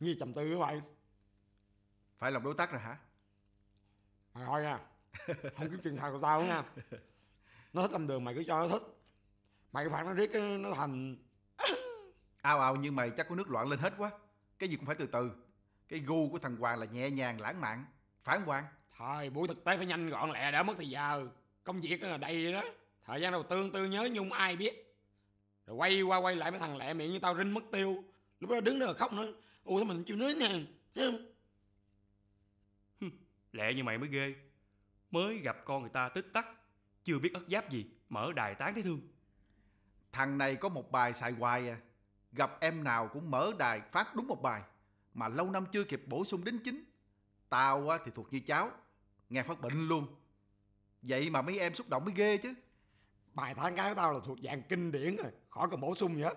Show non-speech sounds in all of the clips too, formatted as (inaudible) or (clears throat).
Nhi trầm tư các bạn Phải làm đối tác rồi hả Mày thôi nha Không kiếm chuyện thằng của tao nha Nó thích làm đường mày cứ cho nó thích Mày cứ phạt nó riết nó thành Ao ao nhưng mày chắc có nước loạn lên hết quá Cái gì cũng phải từ từ Cái gu của thằng Hoàng là nhẹ nhàng lãng mạn Phản Hoàng Thôi buổi thực tế phải nhanh gọn lẹ đã mất thì giờ Công việc là đây đó Thời gian đầu tương tư nhớ nhung ai biết Rồi quay qua quay lại mấy thằng lẹ miệng như tao rinh mất tiêu Lúc đó đứng đó khóc nữa ủa sao mình chưa nói nè không lẹ như mày mới ghê mới gặp con người ta tích tắc chưa biết ất giáp gì mở đài tán thấy thương thằng này có một bài xài hoài à gặp em nào cũng mở đài phát đúng một bài mà lâu năm chưa kịp bổ sung đến chính tao thì thuộc như cháu nghe phát bệnh luôn vậy mà mấy em xúc động mới ghê chứ bài tán gái của tao là thuộc dạng kinh điển rồi à, khỏi cần bổ sung gì hết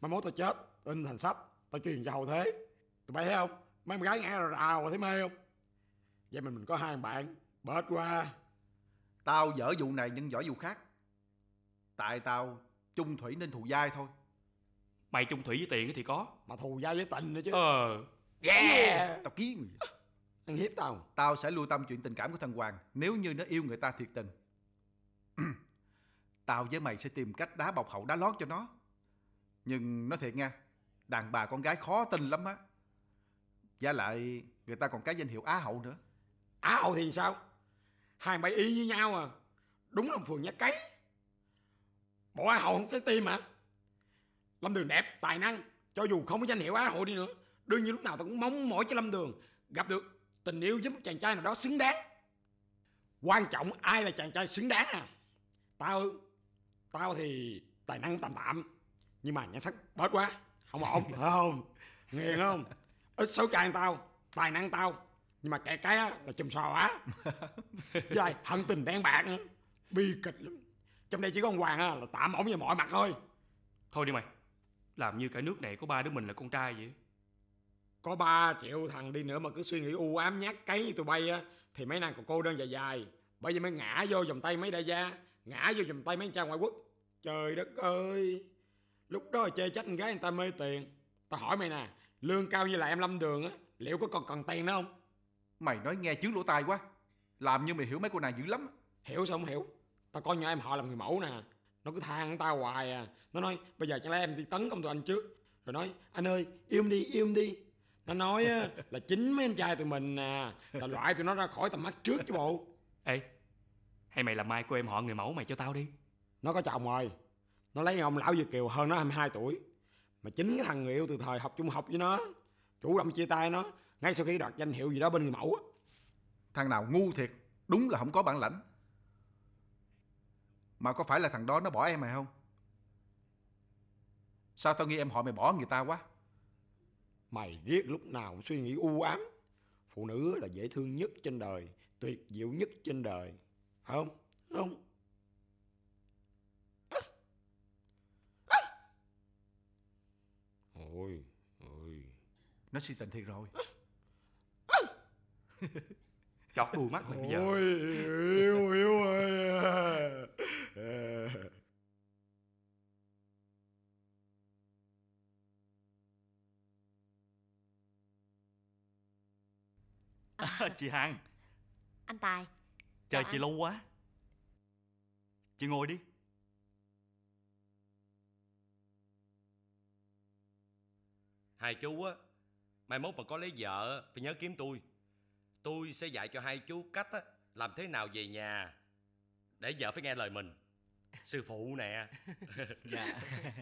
mà mốt tao chết in thành sách tao truyền cho hậu thế tụi bay thấy không mấy con gái nghe rồi ào thấy mê không vậy mình mình có hai bạn bớt qua tao dở vụ này nhưng giỏi vụ khác tại tao chung thủy nên thù dai thôi mày chung thủy với tiền thì có mà thù dai với tình nữa chứ ờ yeah, yeah. tao ký mày ăn hiếp tao tao sẽ lưu tâm chuyện tình cảm của thằng hoàng nếu như nó yêu người ta thiệt tình (clears throat) tao với mày sẽ tìm cách đá bọc hậu đá lót cho nó nhưng nó thiệt nha đàn bà con gái khó tin lắm á và lại người ta còn cái danh hiệu Á hậu nữa Á hậu thì sao Hai bày y như nhau à Đúng là phường nhát cấy Bộ Á hậu không thấy tim hả Lâm Đường đẹp, tài năng Cho dù không có danh hiệu Á hậu đi nữa Đương nhiên lúc nào tôi cũng mong mỏi cho Lâm Đường Gặp được tình yêu với một chàng trai nào đó xứng đáng Quan trọng ai là chàng trai xứng đáng à Tao Tao thì tài năng tạm tạm Nhưng mà nhan sắc bớt quá Không ổn (laughs) không Nghiền không ít xấu trai tao tài năng tao nhưng mà cái cái á, là chùm sò á trời (laughs) hận tình đen bạc nữa bi kịch lắm trong đây chỉ có ông hoàng á, là tạm ổn về mọi mặt thôi thôi đi mày làm như cả nước này có ba đứa mình là con trai vậy có ba triệu thằng đi nữa mà cứ suy nghĩ u ám nhát cấy như tụi bay á thì mấy nàng còn cô đơn dài dài bởi vì mới ngã vô vòng tay mấy đại gia ngã vô vòng tay mấy cha ngoại quốc trời đất ơi lúc đó chê trách con gái người ta mê tiền tao hỏi mày nè Lương cao như là em Lâm Đường á Liệu có còn cần tiền nữa không Mày nói nghe chứ lỗ tai quá Làm như mày hiểu mấy cô nàng dữ lắm Hiểu sao không hiểu Tao coi như em họ làm người mẫu nè Nó cứ than tao hoài à Nó nói bây giờ chẳng lẽ em đi tấn công tụi anh trước Rồi nói anh ơi yêu em đi yêu em đi Nó nói là chính mấy anh trai tụi mình nè Là loại tụi nó ra khỏi tầm mắt trước chứ bộ Ê Hay mày làm mai của em họ người mẫu mày cho tao đi Nó có chồng rồi Nó lấy ông lão Việt Kiều hơn nó 22 tuổi mà chính cái thằng người yêu từ thời học trung học với nó chủ động chia tay nó ngay sau khi đoạt danh hiệu gì đó bên người mẫu thằng nào ngu thiệt đúng là không có bản lãnh mà có phải là thằng đó nó bỏ em mày không sao tao nghe em họ mày bỏ người ta quá mày riết lúc nào cũng suy nghĩ u ám phụ nữ là dễ thương nhất trên đời tuyệt diệu nhất trên đời phải không phải không Ôi, ôi. Nó si tình thiệt rồi. (laughs) Chọt bù mắt mày bây giờ. Ôi, yêu, yêu ơi. À, chị Hằng Anh Tài Chờ dạ. chị lâu quá Chị ngồi đi Hai chú á, mai mốt mà có lấy vợ phải nhớ kiếm tôi. Tôi sẽ dạy cho hai chú cách á, làm thế nào về nhà để vợ phải nghe lời mình. Sư phụ nè. (laughs) dạ. (laughs)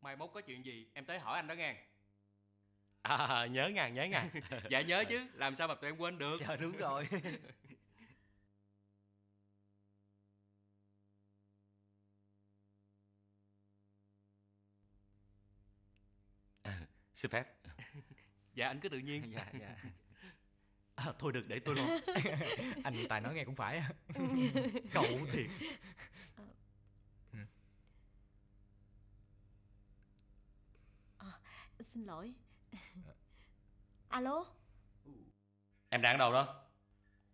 mai mốt có chuyện gì em tới hỏi anh đó nghe à nhớ ngàn nhớ ngàn (laughs) dạ nhớ chứ làm sao mà tụi em quên được dạ đúng rồi xin phép (laughs) dạ anh cứ tự nhiên (laughs) dạ dạ à, thôi được để tôi lo (laughs) anh tài nói nghe cũng phải cậu thiệt à, xin lỗi dạ. alo em đang ở đâu đó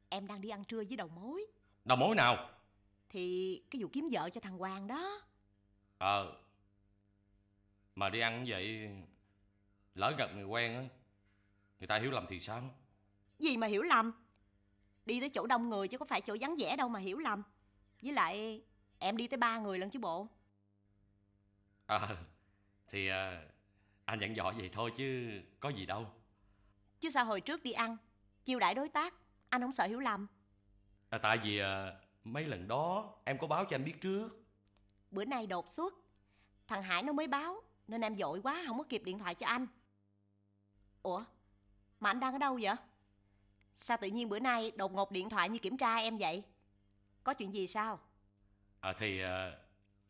em đang đi ăn trưa với đầu mối đầu mối nào thì cái vụ kiếm vợ cho thằng hoàng đó ờ à, mà đi ăn vậy Lỡ gặp người quen á Người ta hiểu lầm thì sao Gì mà hiểu lầm Đi tới chỗ đông người chứ có phải chỗ vắng vẻ đâu mà hiểu lầm Với lại em đi tới ba người lần chứ bộ À Thì à, anh dặn dò vậy thôi chứ có gì đâu Chứ sao hồi trước đi ăn Chiêu đãi đối tác Anh không sợ hiểu lầm à, Tại vì à, mấy lần đó em có báo cho anh biết trước Bữa nay đột xuất Thằng Hải nó mới báo Nên em vội quá không có kịp điện thoại cho anh Ủa, mà anh đang ở đâu vậy? Sao tự nhiên bữa nay đột ngột điện thoại như kiểm tra em vậy? Có chuyện gì sao? À thì à,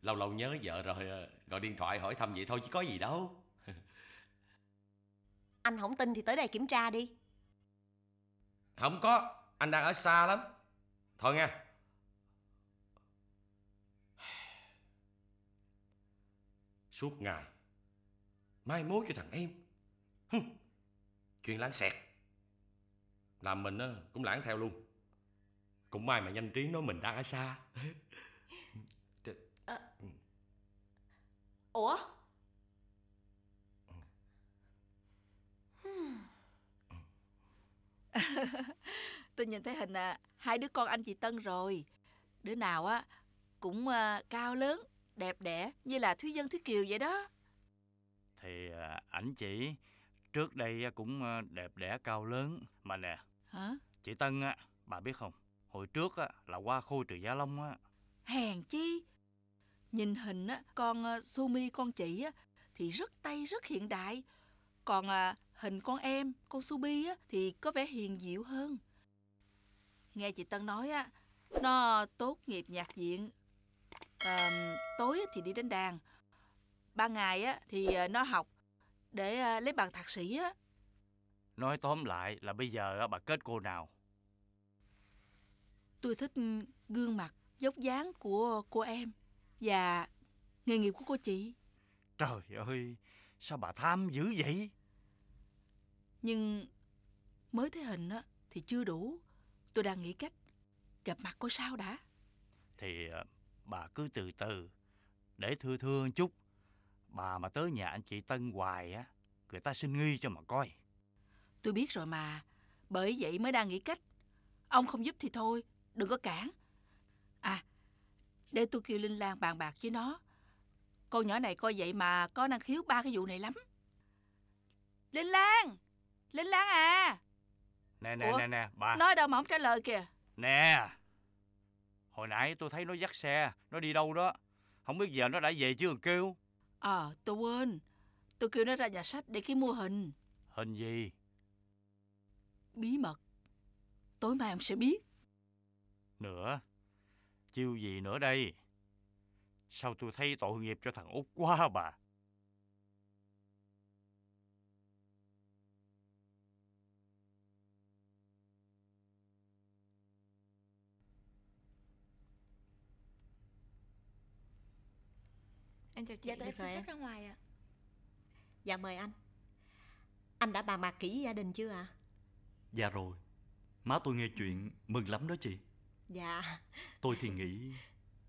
lâu lâu nhớ vợ rồi à, gọi điện thoại hỏi thăm vậy thôi chứ có gì đâu. (laughs) anh không tin thì tới đây kiểm tra đi. Không có, anh đang ở xa lắm. Thôi nha. (sighs) Suốt ngày mai mối cho thằng em. Hừm. Chuyên láng xẹt Làm mình cũng lãng theo luôn Cũng may mà nhanh trí nói mình đang ở xa à, (laughs) Ủa (laughs) Tôi nhìn thấy hình à, hai đứa con anh chị Tân rồi Đứa nào á cũng à, cao lớn, đẹp đẽ Như là Thúy Dân Thúy Kiều vậy đó Thì à, ảnh chị Trước đây cũng ờ, đẹp đẽ cao lớn Mà nè Hả? Chị Tân á, bà biết không Hồi trước á, là qua khu trừ Gia Long á Hèn chi Nhìn hình á, con ờ, Sumi con chị á Thì rất tay rất hiện đại Còn à, hình con em, con Subi á Thì có vẻ hiền dịu hơn Nghe chị Tân nói á Nó tốt nghiệp nhạc viện à, Tối thì đi đến đàn Ban ngày á, thì nó học để ờ, lấy bằng thạc sĩ á. Nói tóm lại là bây giờ bà kết cô nào? Tôi thích ừ, gương mặt, dốc dáng của cô em và nghề nghiệp của cô chị. Trời ơi, sao bà tham dữ vậy? Nhưng mới thấy hình á thì chưa đủ. Tôi đang nghĩ cách gặp mặt cô sao đã. Thì ờ, bà cứ từ từ để thưa thưa chút Bà mà tới nhà anh chị Tân hoài á Người ta xin nghi cho mà coi Tôi biết rồi mà Bởi vậy mới đang nghĩ cách Ông không giúp thì thôi Đừng có cản À Để tôi kêu Linh Lan bàn bạc với nó Con nhỏ này coi vậy mà Có năng khiếu ba cái vụ này lắm Linh Lan Linh Lan à Nè nè Ủa? nè nè bà Nói đâu mà không trả lời kìa Nè Hồi nãy tôi thấy nó dắt xe Nó đi đâu đó Không biết giờ nó đã về chưa kêu à, ờ, tôi quên. Tôi kêu nó ra nhà sách để cái mua hình. Hình gì? Bí mật. Tối mai ông sẽ biết. Nữa? Chiêu gì nữa đây? Sao tôi thấy tội nghiệp cho thằng Út quá bà? Em chào chị Dạ tụi em xin phép ra ngoài ạ à. Dạ mời anh Anh đã bàn bạc kỹ gia đình chưa ạ à? Dạ rồi Má tôi nghe chuyện mừng lắm đó chị Dạ Tôi thì nghĩ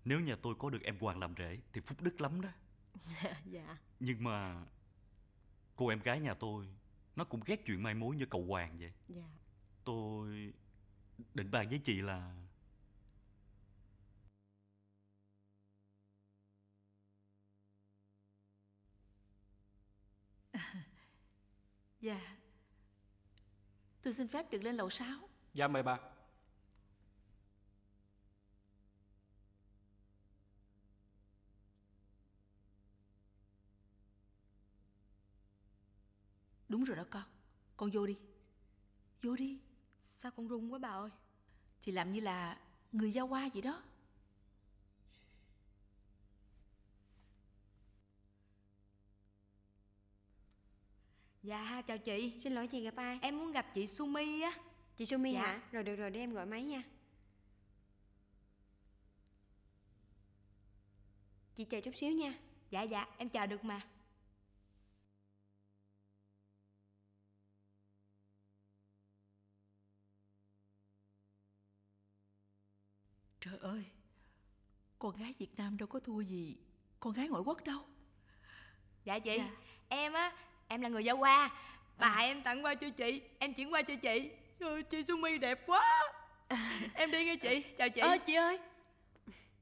Nếu nhà tôi có được em Hoàng làm rể Thì phúc đức lắm đó (laughs) Dạ Nhưng mà Cô em gái nhà tôi Nó cũng ghét chuyện mai mối như cậu Hoàng vậy Dạ Tôi Định bàn với chị là (laughs) Dạ Tôi xin phép được lên lầu 6 Dạ mời bà Đúng rồi đó con Con vô đi Vô đi Sao con run quá bà ơi Thì làm như là người giao qua vậy đó Dạ chào chị Xin lỗi chị gặp ai Em muốn gặp chị Sumi á Chị Sumi dạ. hả Rồi được rồi để em gọi máy nha Chị chờ chút xíu nha Dạ dạ em chờ được mà Trời ơi Con gái Việt Nam đâu có thua gì Con gái ngoại quốc đâu Dạ chị dạ. Em á em là người giao qua bà ừ. em tặng qua cho chị em chuyển qua cho chị Trời, chị sumi đẹp quá (laughs) em đi nghe chị chào chị ơ à, chị ơi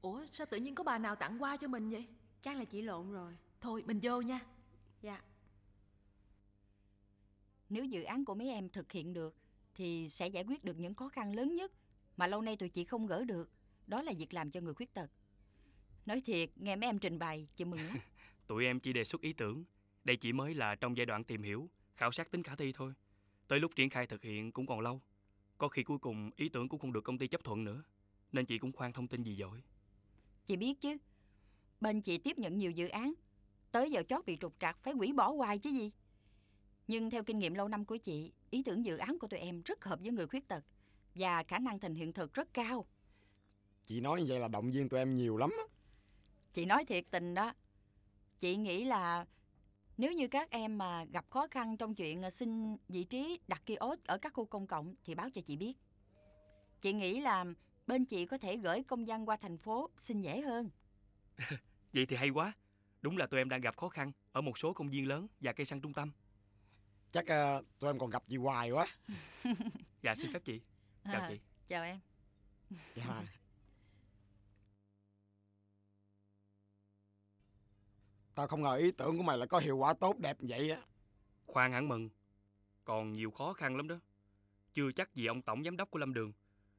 ủa sao tự nhiên có bà nào tặng qua cho mình vậy chắc là chị lộn rồi thôi mình vô nha dạ nếu dự án của mấy em thực hiện được thì sẽ giải quyết được những khó khăn lớn nhất mà lâu nay tụi chị không gỡ được đó là việc làm cho người khuyết tật nói thiệt nghe mấy em trình bày chị mừng lắm (laughs) tụi em chỉ đề xuất ý tưởng đây chỉ mới là trong giai đoạn tìm hiểu, khảo sát tính khả thi thôi. Tới lúc triển khai thực hiện cũng còn lâu. Có khi cuối cùng ý tưởng cũng không được công ty chấp thuận nữa, nên chị cũng khoan thông tin gì dội. Chị biết chứ, bên chị tiếp nhận nhiều dự án, tới giờ chót bị trục trặc phải quỷ bỏ hoài chứ gì. Nhưng theo kinh nghiệm lâu năm của chị, ý tưởng dự án của tụi em rất hợp với người khuyết tật và khả năng thành hiện thực rất cao. Chị nói như vậy là động viên tụi em nhiều lắm á. Chị nói thiệt tình đó. Chị nghĩ là nếu như các em mà gặp khó khăn trong chuyện ờ, xin vị trí đặt kiosk ở các khu công cộng thì báo cho chị biết. Chị nghĩ là bên chị có thể gửi công văn qua thành phố xin dễ hơn. (laughs) Vậy thì hay quá. Đúng là tụi em đang gặp khó khăn ở một số công viên lớn và cây xăng trung tâm. Chắc uh, tụi em còn gặp gì hoài quá. (laughs) dạ xin phép chị. Chào à, (laughs) chị. Chào em. Dạ. Tao không ngờ ý tưởng của mày là có hiệu quả tốt đẹp vậy á Khoan hẳn mừng Còn nhiều khó khăn lắm đó Chưa chắc gì ông tổng giám đốc của Lâm Đường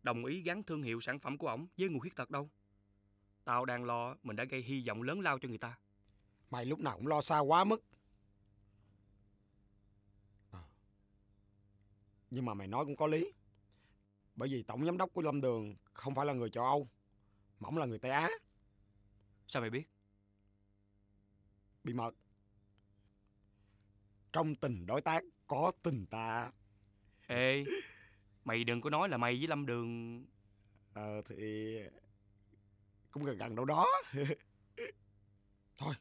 Đồng ý gắn thương hiệu sản phẩm của ổng với người khuyết tật đâu Tao đang lo mình đã gây hy vọng lớn lao cho người ta Mày lúc nào cũng lo xa quá mức à. Nhưng mà mày nói cũng có lý Bởi vì tổng giám đốc của Lâm Đường không phải là người châu Âu Mà ổng là người Tây Á Sao mày biết? bị mệt trong tình đối tác có tình ta ê mày đừng có nói là mày với lâm đường ờ à, thì cũng gần gần đâu đó (laughs) thôi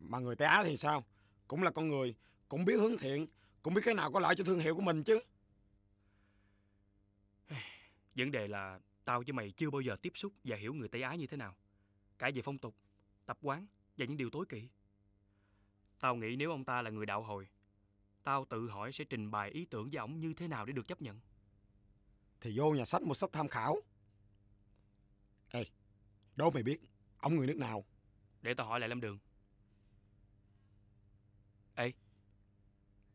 mà người tây á thì sao cũng là con người cũng biết hướng thiện cũng biết cái nào có lợi cho thương hiệu của mình chứ (sighs) vấn đề là tao với mày chưa bao giờ tiếp xúc và hiểu người tây á như thế nào cả về phong tục tập quán và những điều tối kỵ Tao nghĩ nếu ông ta là người đạo hồi Tao tự hỏi sẽ trình bày ý tưởng với ông như thế nào để được chấp nhận Thì vô nhà sách một sách tham khảo Ê đâu mày biết Ông người nước nào Để tao hỏi lại Lâm Đường Ê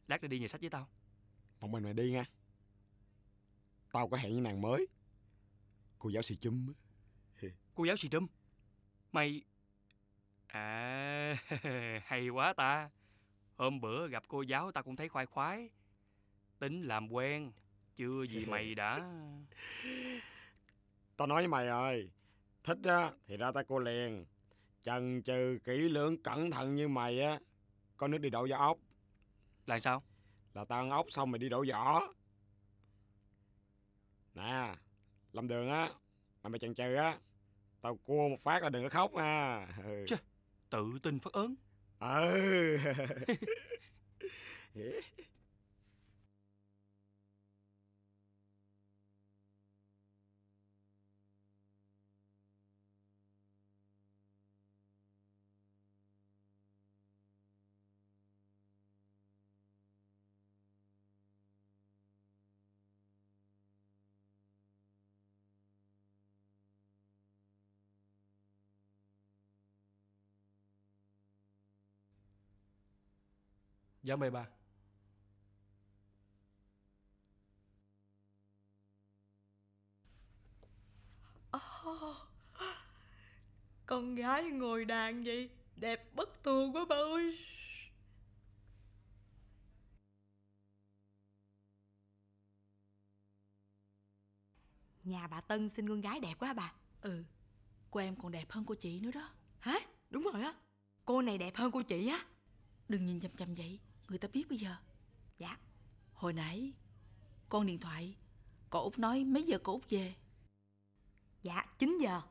Lát nữa đi nhà sách với tao Một mình mày đi nha Tao có hẹn với nàng mới Cô giáo sĩ Trâm Cô giáo sĩ Trâm Mày À, (laughs) hay quá ta. Hôm bữa gặp cô giáo ta cũng thấy khoai khoái. Tính làm quen, chưa gì mày (laughs) đã... Tao nói với mày ơi, thích á, thì ra tay cô liền. Chần chừ kỹ lưỡng cẩn thận như mày á, có nước đi đổ vỏ ốc. Là sao? Là tao ăn ốc xong mày đi đổ vỏ. Nè, làm đường á, mà mày chần chừ á, tao cua một phát là đừng có khóc nha. Chứ. Ừ tự tin phát ớn ờ (laughs) Giá 13 oh, Con gái ngồi đàn vậy Đẹp bất thường quá bà ơi Nhà bà Tân xin con gái đẹp quá bà Ừ Cô em còn đẹp hơn cô chị nữa đó Hả? Đúng rồi á Cô này đẹp hơn cô chị á Đừng nhìn chằm chằm vậy Người ta biết bây giờ Dạ Hồi nãy Con điện thoại Cậu Út nói mấy giờ cậu Út về Dạ 9 giờ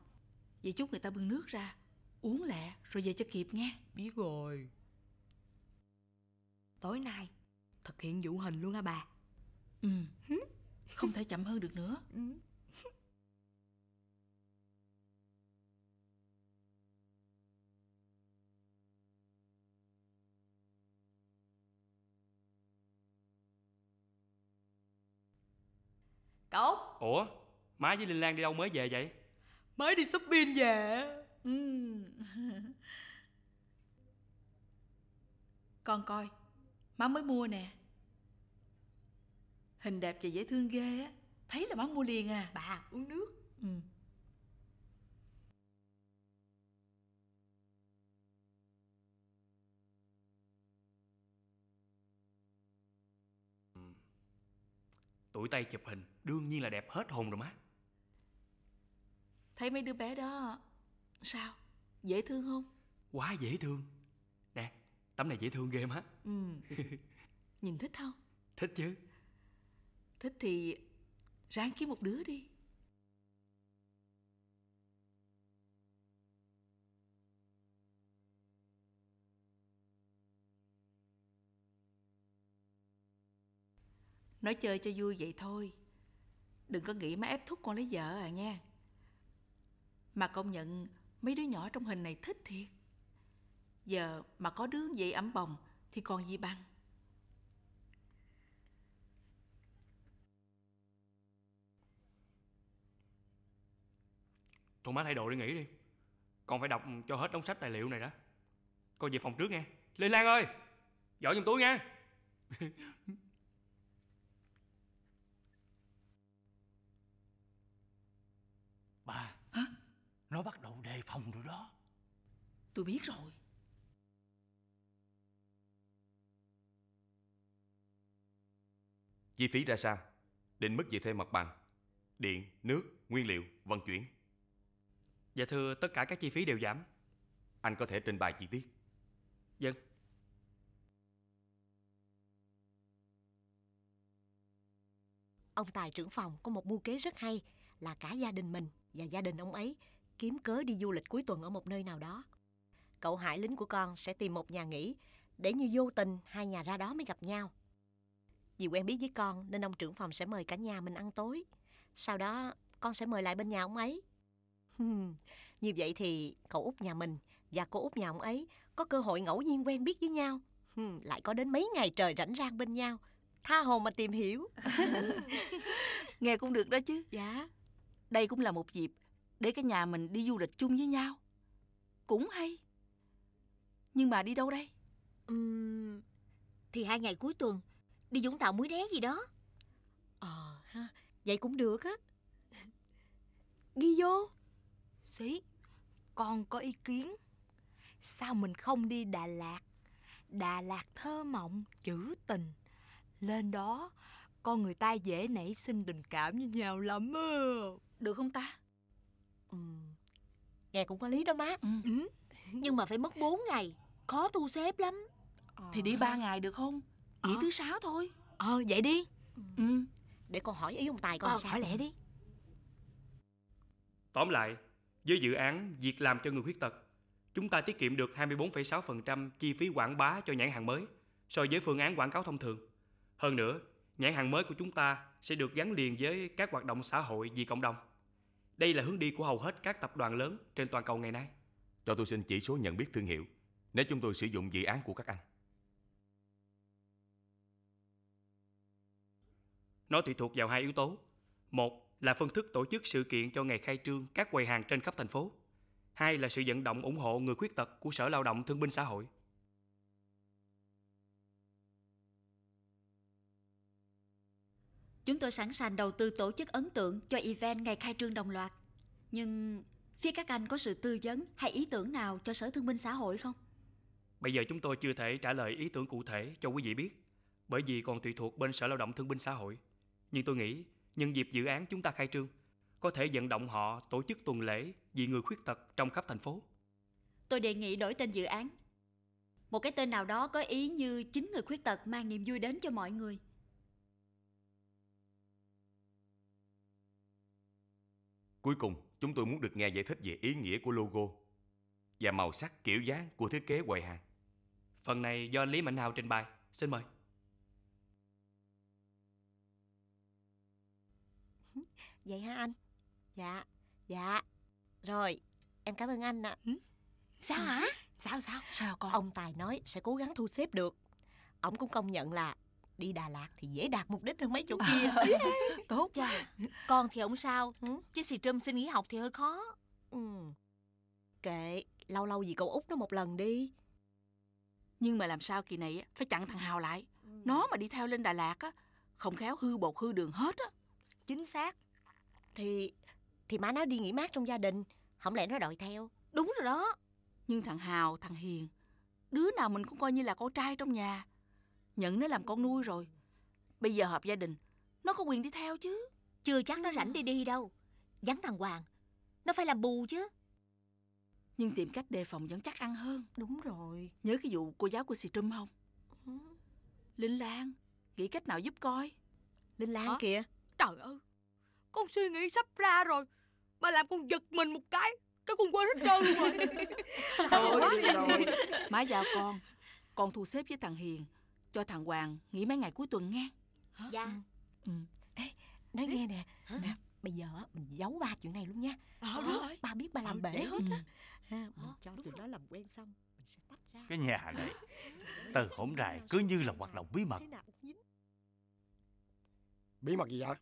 Vậy chút người ta bưng nước ra Uống lẹ rồi về cho kịp nghe Biết rồi Tối nay Thực hiện vụ hình luôn hả bà Ừ Không thể chậm hơn được nữa ừ. Tốt Ủa Má với Linh Lan đi đâu mới về vậy Mới đi shopping về ừ. (laughs) Con coi Má mới mua nè Hình đẹp và dễ thương ghê á Thấy là má mua liền à Bà uống nước ừ. tuổi tay chụp hình Đương nhiên là đẹp hết hồn rồi má Thấy mấy đứa bé đó Sao? Dễ thương không? Quá dễ thương Nè, tấm này dễ thương ghê má Ừ (laughs) Nhìn thích không? Thích chứ Thích thì ráng kiếm một đứa đi Nói chơi cho vui vậy thôi Đừng có nghĩ má ép thúc con lấy vợ à nha Mà công nhận Mấy đứa nhỏ trong hình này thích thiệt Giờ mà có đứa vậy ấm bồng Thì còn gì bằng Thôi má thay đồ đi nghỉ đi Con phải đọc cho hết đống sách tài liệu này đó Con về phòng trước nghe Lê Lan ơi Dọn trong túi nghe. (laughs) Nó bắt đầu đề phòng rồi đó Tôi biết rồi Chi phí ra sao? Định mức gì thêm mặt bằng? Điện, nước, nguyên liệu, vận chuyển Dạ thưa, tất cả các chi phí đều giảm Anh có thể trình bày chi tiết Dân vâng. Ông Tài trưởng phòng có một mưu kế rất hay Là cả gia đình mình và gia đình ông ấy kiếm cớ đi du lịch cuối tuần ở một nơi nào đó. Cậu Hải lính của con sẽ tìm một nhà nghỉ để như vô tình hai nhà ra đó mới gặp nhau. Vì quen biết với con nên ông trưởng phòng sẽ mời cả nhà mình ăn tối. Sau đó con sẽ mời lại bên nhà ông ấy. như vậy thì cậu út nhà mình và cô út nhà ông ấy có cơ hội ngẫu nhiên quen biết với nhau. lại có đến mấy ngày trời rảnh rang bên nhau. Tha hồ mà tìm hiểu. (laughs) Nghe cũng được đó chứ. Dạ. Đây cũng là một dịp để cả nhà mình đi du lịch chung với nhau cũng hay nhưng mà đi đâu đây uhm, thì hai ngày cuối tuần đi vũng tàu muối đé gì đó ờ ha vậy cũng được á ghi vô xí con có ý kiến sao mình không đi đà lạt đà lạt thơ mộng chữ tình lên đó con người ta dễ nảy sinh tình cảm với nhau lắm được không ta ừ. nghe cũng có lý đó má ừ. ừ. nhưng mà phải mất 4 ngày khó thu xếp lắm ờ. thì đi ba ngày được không nghỉ ờ. thứ sáu thôi ờ vậy đi ừ. ừ. để con hỏi ý ông tài con ờ, sao hỏi lẹ đi tóm lại với dự án việc làm cho người khuyết tật chúng ta tiết kiệm được 24,6% chi phí quảng bá cho nhãn hàng mới so với phương án quảng cáo thông thường. Hơn nữa, nhãn hàng mới của chúng ta sẽ được gắn liền với các hoạt động xã hội vì cộng đồng. Đây là hướng đi của hầu hết các tập đoàn lớn trên toàn cầu ngày nay. Cho tôi xin chỉ số nhận biết thương hiệu nếu chúng tôi sử dụng dự án của các anh. Nó tùy thuộc vào hai yếu tố. Một là phương thức tổ chức sự kiện cho ngày khai trương các quầy hàng trên khắp thành phố. Hai là sự vận động ủng hộ người khuyết tật của Sở Lao động Thương binh Xã hội. Chúng tôi sẵn sàng đầu tư tổ chức ấn tượng cho event ngày khai trương đồng loạt. Nhưng phía các anh có sự tư vấn hay ý tưởng nào cho Sở Thương binh Xã hội không? Bây giờ chúng tôi chưa thể trả lời ý tưởng cụ thể cho quý vị biết, bởi vì còn tùy thuộc bên Sở Lao động Thương binh Xã hội. Nhưng tôi nghĩ, nhân dịp dự án chúng ta khai trương, có thể vận động họ tổ chức tuần lễ vì người khuyết tật trong khắp thành phố. Tôi đề nghị đổi tên dự án. Một cái tên nào đó có ý như chính người khuyết tật mang niềm vui đến cho mọi người – Cuối cùng, chúng tôi muốn được nghe giải thích về ý nghĩa của logo và màu sắc kiểu dáng của thiết kế quầy hàng. Phần này do Lý Mạnh Hào trình bày. Xin mời. (laughs) Vậy hả anh? Dạ, dạ. Rồi, em cảm ơn anh ạ. À. Sao hả? Sao sao? Sao con? Ông Tài nói sẽ cố gắng thu xếp được. Ông cũng công nhận là đi Đà Lạt thì dễ đạt mục đích hơn mấy chỗ ờ. kia (laughs) tốt Chà, con thì không sao ừ? chứ xì trâm xin nghỉ học thì hơi khó ừ. kệ lâu lâu gì cậu út nó một lần đi nhưng mà làm sao kỳ này á, phải chặn thằng hào lại ừ. nó mà đi theo lên Đà Lạt á không khéo hư bột hư đường hết á chính xác thì thì má nó đi nghỉ mát trong gia đình không lẽ nó đòi theo đúng rồi đó nhưng thằng hào thằng hiền đứa nào mình cũng coi như là con trai trong nhà Nhận nó làm con nuôi rồi Bây giờ hợp gia đình Nó có quyền đi theo chứ Chưa chắc nó rảnh đi đi đâu Vắng thằng Hoàng Nó phải làm bù chứ Nhưng tìm cách đề phòng vẫn chắc ăn hơn Đúng rồi Nhớ cái vụ cô giáo của sì trâm không ừ. Linh Lan Nghĩ cách nào giúp coi Linh Lan Hả? kìa Trời ơi Con suy nghĩ sắp ra rồi Mà làm con giật mình một cái Cái con quên hết trơn luôn rồi (laughs) Sao quá rồi Má giao con Con thu xếp với thằng Hiền cho thằng Hoàng nghỉ mấy ngày cuối tuần nghe Dạ ừ. ừ. Ê, Nói nghe nè Nè bây giờ mình giấu ba chuyện này luôn nha ờ đúng rồi ba biết ba làm ừ, bể hết á ừ. mình ờ, cho tụi nó làm quen xong mình sẽ tách ra cái nhà này từ hỗn rài cứ như là hoạt động bí mật bí mật gì vậy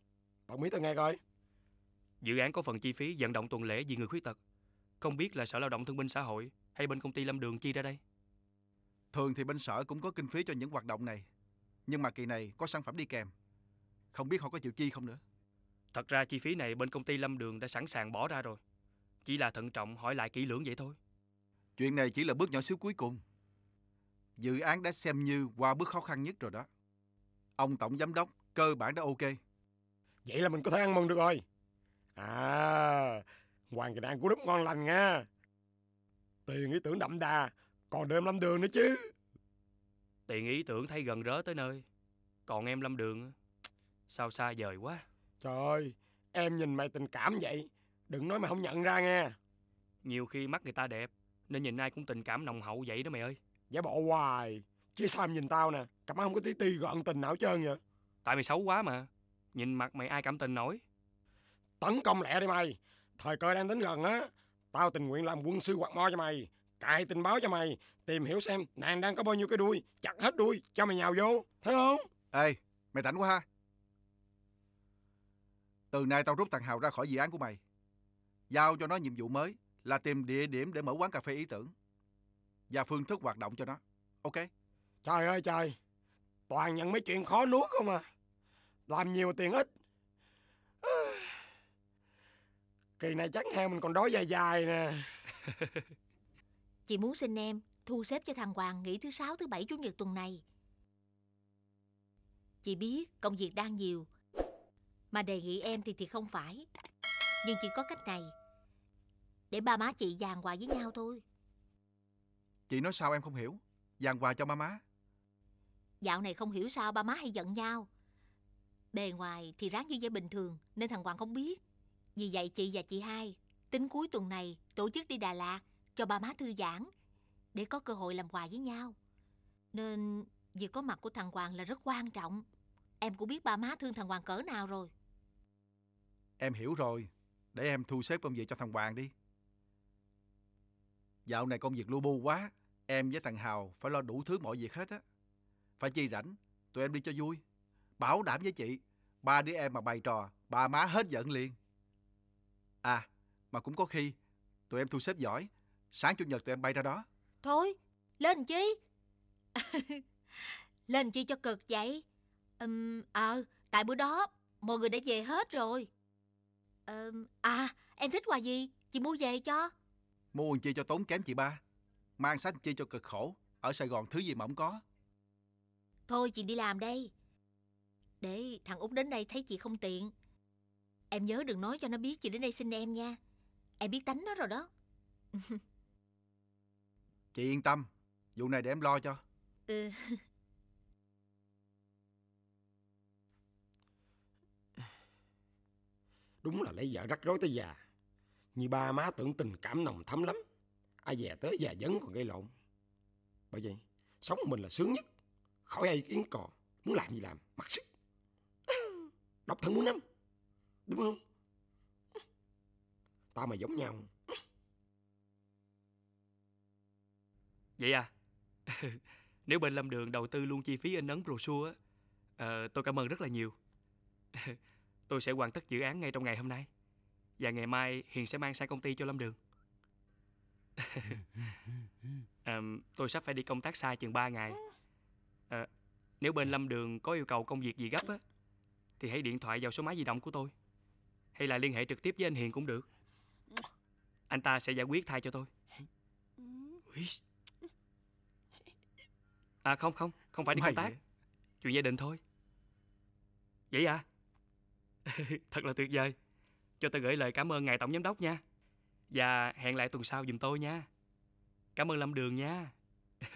bạn mỹ tôi nghe coi dự án có phần chi phí vận động tuần lễ vì người khuyết tật không biết là sở lao động thương binh xã hội hay bên công ty lâm đường chi ra đây Thường thì bên sở cũng có kinh phí cho những hoạt động này Nhưng mà kỳ này có sản phẩm đi kèm Không biết họ có chịu chi không nữa Thật ra chi phí này bên công ty Lâm Đường đã sẵn sàng bỏ ra rồi Chỉ là thận trọng hỏi lại kỹ lưỡng vậy thôi Chuyện này chỉ là bước nhỏ xíu cuối cùng Dự án đã xem như qua bước khó khăn nhất rồi đó Ông Tổng Giám Đốc cơ bản đã ok Vậy là mình có thể ăn mừng được rồi À Hoàng Kỳ đang cú đúc ngon lành nha Tiền ý tưởng đậm đà còn đêm lâm đường nữa chứ Tiền ý tưởng thay gần rớ tới nơi Còn em lâm đường Sao xa vời quá Trời ơi Em nhìn mày tình cảm vậy Đừng nói mày không nhận ra nghe Nhiều khi mắt người ta đẹp Nên nhìn ai cũng tình cảm nồng hậu vậy đó mày ơi Giả bộ hoài Chứ sao em nhìn tao nè Cảm ơn không có tí ti gọn tình nào hết trơn vậy Tại mày xấu quá mà Nhìn mặt mày ai cảm tình nổi Tấn công lẹ đi mày Thời cơ đang đến gần á Tao tình nguyện làm quân sư hoặc mo cho mày cài tình báo cho mày tìm hiểu xem nàng đang có bao nhiêu cái đuôi chặt hết đuôi cho mày nhào vô thấy không ê mày rảnh quá ha từ nay tao rút thằng hào ra khỏi dự án của mày giao cho nó nhiệm vụ mới là tìm địa điểm để mở quán cà phê ý tưởng và phương thức hoạt động cho nó ok trời ơi trời toàn nhận mấy chuyện khó nuốt không à làm nhiều tiền ít kỳ này chắc heo mình còn đói dài dài nè (laughs) Chị muốn xin em thu xếp cho thằng Hoàng nghỉ thứ sáu, thứ bảy, chủ nhật tuần này. Chị biết công việc đang nhiều, mà đề nghị em thì thì không phải. Nhưng chị có cách này, để ba má chị giàn hòa với nhau thôi. Chị nói sao em không hiểu, giàn hòa cho ba má. Dạo này không hiểu sao ba má hay giận nhau. Bề ngoài thì ráng như vậy bình thường nên thằng Hoàng không biết. Vì vậy chị và chị hai tính cuối tuần này tổ chức đi Đà Lạt cho ba má thư giãn để có cơ hội làm quà với nhau. Nên việc có mặt của thằng Hoàng là rất quan trọng. Em cũng biết ba má thương thằng Hoàng cỡ nào rồi. Em hiểu rồi. Để em thu xếp công việc cho thằng Hoàng đi. Dạo này công việc lu bu quá. Em với thằng Hào phải lo đủ thứ mọi việc hết á. Phải chi rảnh, tụi em đi cho vui. Bảo đảm với chị, ba đứa em mà bày trò, ba má hết giận liền. À, mà cũng có khi tụi em thu xếp giỏi Sáng Chủ nhật tụi em bay ra đó Thôi lên chi (laughs) Lên chi cho cực vậy um, Ờ à, tại bữa đó Mọi người đã về hết rồi um, À em thích quà gì Chị mua về cho Mua làm chi cho tốn kém chị ba Mang sách chi cho cực khổ Ở Sài Gòn thứ gì mà không có Thôi chị đi làm đây Để thằng Út đến đây thấy chị không tiện Em nhớ đừng nói cho nó biết chị đến đây xin em nha Em biết tánh nó rồi đó (laughs) Chị yên tâm, vụ này để em lo cho. Ừ. (laughs) Đúng là lấy vợ rắc rối tới già. Như ba má tưởng tình cảm nồng thấm lắm. Ai về tới già dấn còn gây lộn. Bởi vậy, sống mình là sướng nhất. Khỏi ai kiến cò, muốn làm gì làm, mặc sức. Độc thân muốn năm, đúng không? Ta mà giống nhau, Vậy à (laughs) Nếu bên Lâm Đường đầu tư luôn chi phí in ấn brochure á ờ, Tôi cảm ơn rất là nhiều (laughs) Tôi sẽ hoàn tất dự án ngay trong ngày hôm nay Và ngày mai Hiền sẽ mang sang công ty cho Lâm Đường à, (laughs) Tôi sắp phải đi công tác xa chừng 3 ngày à, Nếu bên Lâm Đường có yêu cầu công việc gì gấp á Thì hãy điện thoại vào số máy di động của tôi Hay là liên hệ trực tiếp với anh Hiền cũng được Anh ta sẽ giải quyết thay cho tôi Úi, ừ. À không không Không phải đi Mày công tác Chuyện gia đình thôi Vậy à (laughs) Thật là tuyệt vời Cho tôi gửi lời cảm ơn ngài tổng giám đốc nha Và hẹn lại tuần sau giùm tôi nha Cảm ơn Lâm Đường nha (laughs)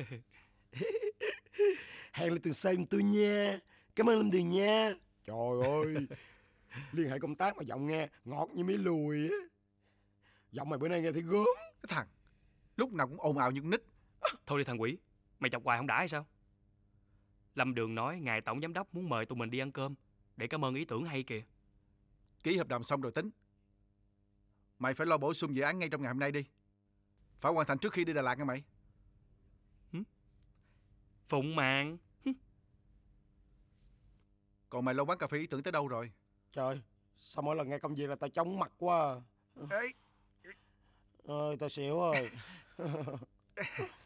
Hẹn lại tuần sau giùm tôi nha Cảm ơn Lâm Đường nha Trời ơi (laughs) Liên hệ công tác mà giọng nghe ngọt như mấy lùi á Giọng mày bữa nay nghe thấy gớm Cái thằng Lúc nào cũng ồn ào như con nít Thôi đi thằng quỷ Mày chọc hoài không đã hay sao Lâm Đường nói ngài tổng giám đốc muốn mời tụi mình đi ăn cơm Để cảm ơn ý tưởng hay kìa Ký hợp đồng xong rồi tính Mày phải lo bổ sung dự án ngay trong ngày hôm nay đi Phải hoàn thành trước khi đi Đà Lạt nha mày Phụng mạng Còn mày lo quán cà phê ý tưởng tới đâu rồi Trời Sao mỗi lần nghe công việc là tao chóng mặt quá à. Ê Ơi tao xỉu rồi (laughs)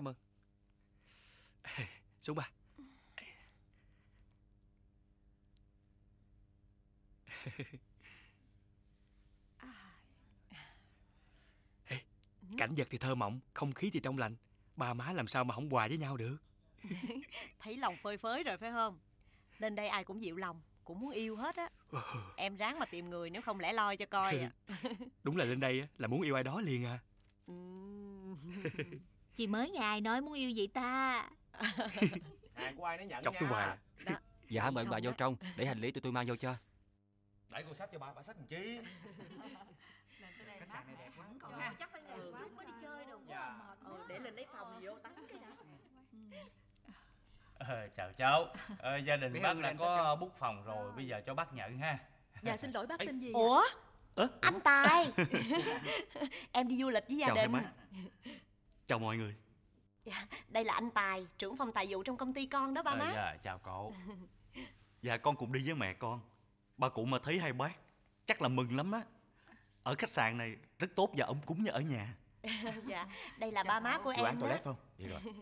Cảm ơn Xuống ba Ê, cảnh vật thì thơ mộng Không khí thì trong lành Ba má làm sao mà không hòa với nhau được (laughs) Thấy lòng phơi phới rồi phải không Lên đây ai cũng dịu lòng Cũng muốn yêu hết á (laughs) Em ráng mà tìm người nếu không lẽ loi cho coi à. (laughs) Đúng là lên đây là muốn yêu ai đó liền à Chị mới nghe ai nói muốn yêu vậy ta Hàng của ai nó nhận Chọc tôi hoài à. (laughs) Dạ mời bà vô trong Để hành lý tụi tôi mang vô cho Để con sách cho bà, bà sách làm chi Khách sạn này đẹp quá Còn ha. chắc phải ngủ ừ. chút mới đi chơi được dạ. À, ừ, Để lên lấy phòng vô tắm cái đã ờ, Chào cháu ờ, Gia đình bác đã có bút phòng ờ. rồi Bây giờ cho bác nhận ha Dạ xin lỗi bác tên gì Ủa Ờ? Anh Tài (laughs) Em đi du lịch với gia Chào đình Chào mọi người Dạ, đây là anh Tài, trưởng phòng tài vụ trong công ty con đó ba à, má dạ, dạ, chào cậu (laughs) Dạ, con cũng đi với mẹ con ba cụ mà thấy hai bác Chắc là mừng lắm á Ở khách sạn này rất tốt và ấm cúng như ở nhà (laughs) Dạ, đây là chào ba má của em toilet không? Vậy rồi (laughs)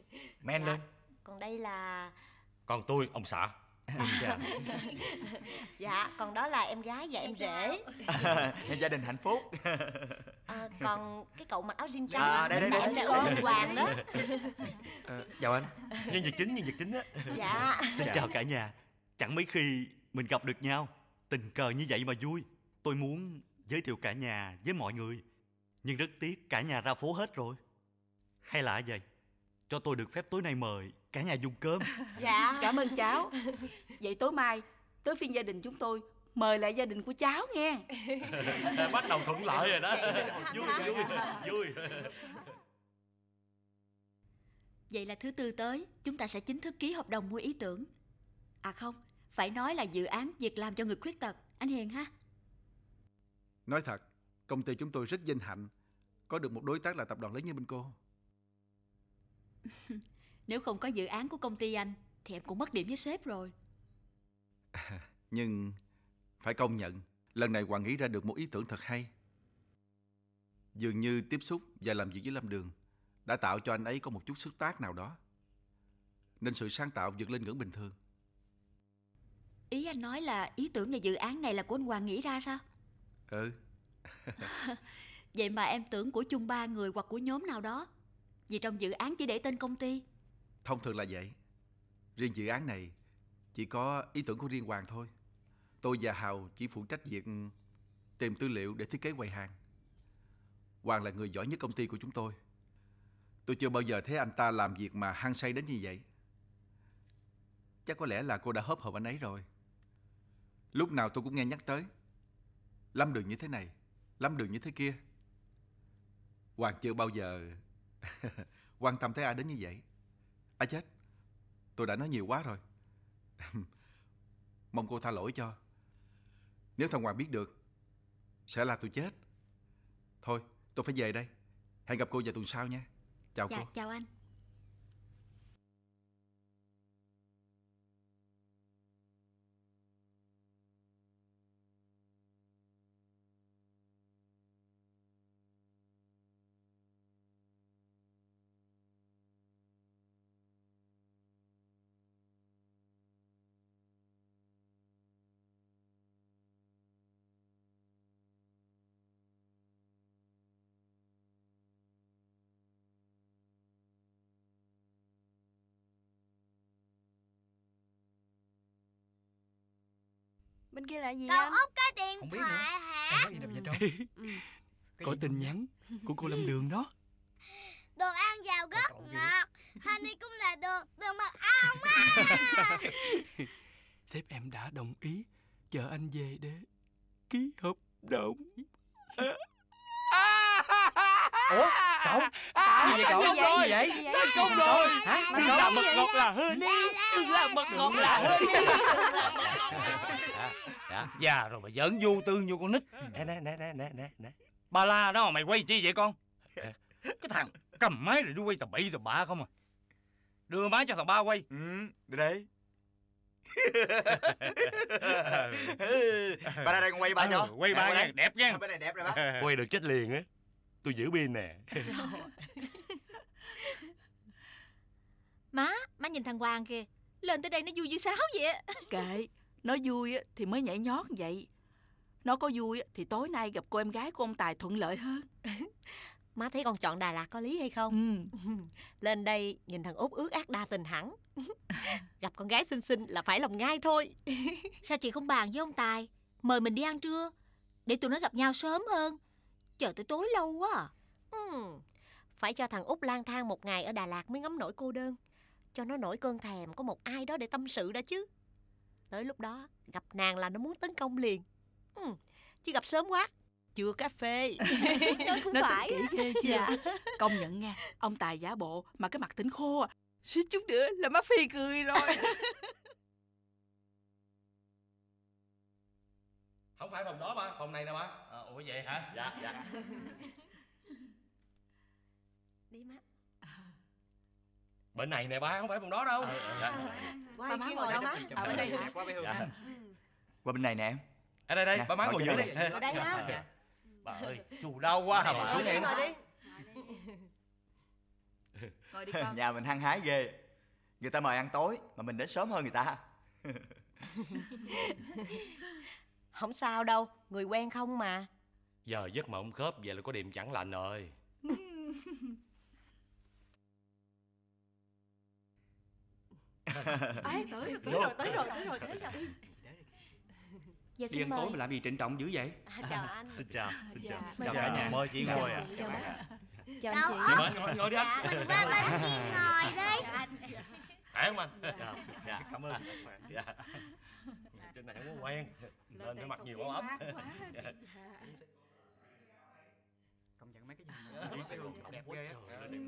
Men dạ. lên Còn đây là Còn tôi, ông xã (laughs) dạ. còn đó là em gái và em rể (laughs) gia đình hạnh phúc à, còn cái cậu mặc áo jean à, trắng à, đây, đây, đây, đây. Con hoàng đó à, chào anh nhân vật chính nhân vật chính á dạ xin dạ. chào cả nhà chẳng mấy khi mình gặp được nhau tình cờ như vậy mà vui tôi muốn giới thiệu cả nhà với mọi người nhưng rất tiếc cả nhà ra phố hết rồi hay là vậy cho tôi được phép tối nay mời cả nhà dùng cơm (laughs) dạ (laughs) cảm ơn cháu vậy tối mai tới phiên gia đình chúng tôi mời lại gia đình của cháu nghe (laughs) bắt đầu thuận lợi rồi đó dạ, dạ, dạ. vui vui vui vậy là thứ tư tới chúng ta sẽ chính thức ký hợp đồng mua ý tưởng à không phải nói là dự án việc làm cho người khuyết tật anh hiền ha nói thật công ty chúng tôi rất vinh hạnh có được một đối tác là tập đoàn lớn như bên cô (laughs) Nếu không có dự án của công ty anh Thì em cũng mất điểm với sếp rồi à, (laughs) Nhưng phải công nhận Lần này Hoàng nghĩ ra được một ý tưởng thật hay Dường như tiếp xúc và làm việc với Lâm Đường Đã tạo cho anh ấy có một chút sức tác nào đó Nên sự sáng tạo vượt lên ngưỡng bình thường Ý anh nói là ý tưởng về dự án này là của anh Hoàng nghĩ ra sao? Ừ (laughs) Vậy mà em tưởng của chung ba người hoặc của nhóm nào đó vì trong dự án chỉ để tên công ty Thông thường là vậy Riêng dự án này Chỉ có ý tưởng của riêng Hoàng thôi Tôi và Hào chỉ phụ trách việc Tìm tư liệu để thiết kế quầy hàng Hoàng là người giỏi nhất công ty của chúng tôi Tôi chưa bao giờ thấy anh ta làm việc mà hăng say đến như vậy Chắc có lẽ là cô đã hớp hợp anh ấy rồi Lúc nào tôi cũng nghe nhắc tới Lâm đường như thế này Lâm đường như thế kia Hoàng chưa bao giờ (laughs) quan tâm tới ai đến như vậy À chết Tôi đã nói nhiều quá rồi (laughs) Mong cô tha lỗi cho Nếu thằng Hoàng biết được Sẽ là tôi chết Thôi tôi phải về đây Hẹn gặp cô vào tuần sau nha Chào dạ, cô Chào anh kia là gì cậu anh? ốc cái điện Không biết thoại nữa. hả? Em nói gì đập vậy trâu? Ừ. Có tin nhắn của cô Lâm Đường đó đồ ăn vào rất ngọt Honey cũng là đồ, đồ mật ong á Sếp em đã đồng ý Chờ anh về để ký hợp đồng (laughs) ủa à, cậu à, gì vậy cậu gì vậy, vậy? thành công rồi hả đừng mật ngọt là hư đi đừng là mật ngọt là hư đi dạ, dạ. già rồi mà giỡn vô tư vô con nít nè nè nè nè nè nè nè. ba la đó mà mày quay chi vậy con dạ. cái thằng cầm máy rồi đi quay tầm bảy tầm ba không à đưa máy cho thằng ba quay ừ đi đây (laughs) ba ra đây con quay ba ừ, cho quay ba nha đẹp nha cái này đẹp rồi ba. (laughs) quay được chết liền á tôi giữ bi nè (laughs) Má, má nhìn thằng Hoàng kìa Lên tới đây nó vui như sáo vậy (laughs) Kệ, nó vui thì mới nhảy nhót vậy Nó có vui thì tối nay gặp cô em gái của ông Tài thuận lợi hơn (laughs) Má thấy con chọn Đà Lạt có lý hay không? Ừ. Lên đây nhìn thằng Út ước ác đa tình hẳn Gặp con gái xinh xinh là phải lòng ngay thôi Sao chị không bàn với ông Tài Mời mình đi ăn trưa Để tụi nó gặp nhau sớm hơn Chờ tới tối lâu quá à. Ừ, phải cho thằng Út lang thang một ngày ở Đà Lạt mới ngấm nổi cô đơn. Cho nó nổi cơn thèm có một ai đó để tâm sự đã chứ. Tới lúc đó, gặp nàng là nó muốn tấn công liền. Ừ, chứ gặp sớm quá, chưa cà phê (laughs) nói cũng nói phải ghê dạ. công nhận nha ông tài giả bộ mà cái mặt tính khô à suýt chút nữa là má phi cười rồi (laughs) không phải phòng đó ba phòng này nè ba à, ủa vậy hả dạ dạ (laughs) đi má bên này nè ba không phải phòng đó đâu à, dạ. qua ba ngồi đâu má ở bên này dạ. hả qua bên dạ. qua bên này nè em ở đây đây ba má ngồi dưới đi ở đây á dạ. dạ. bà ơi (laughs) chù đau quá hả bà xuống đi ngồi đi con (laughs) nhà mình hăng hái ghê người ta mời ăn tối mà mình đến sớm hơn người ta không sao đâu, người quen không mà Giờ giấc mộng khớp vậy là có điểm chẳng lành rồi (laughs) Ê, tới, tới rồi, tới rồi, tới rồi, tới rồi Dạ, đi ăn tối mà làm gì trịnh trọng dữ vậy à, chào anh (laughs) xin chào xin chào dạ. chào cả nhà mời chị ngồi ạ chào bác chào anh chị mời ngồi đi anh dạ, mình qua bên kia ngồi đi phải không anh dạ cảm ơn dạ, dạ trên này không có quen (laughs) lên phải mặc nhiều áo ấm (laughs) dạ. công nhận mấy cái gì mà dạ. chị đẹp ghê á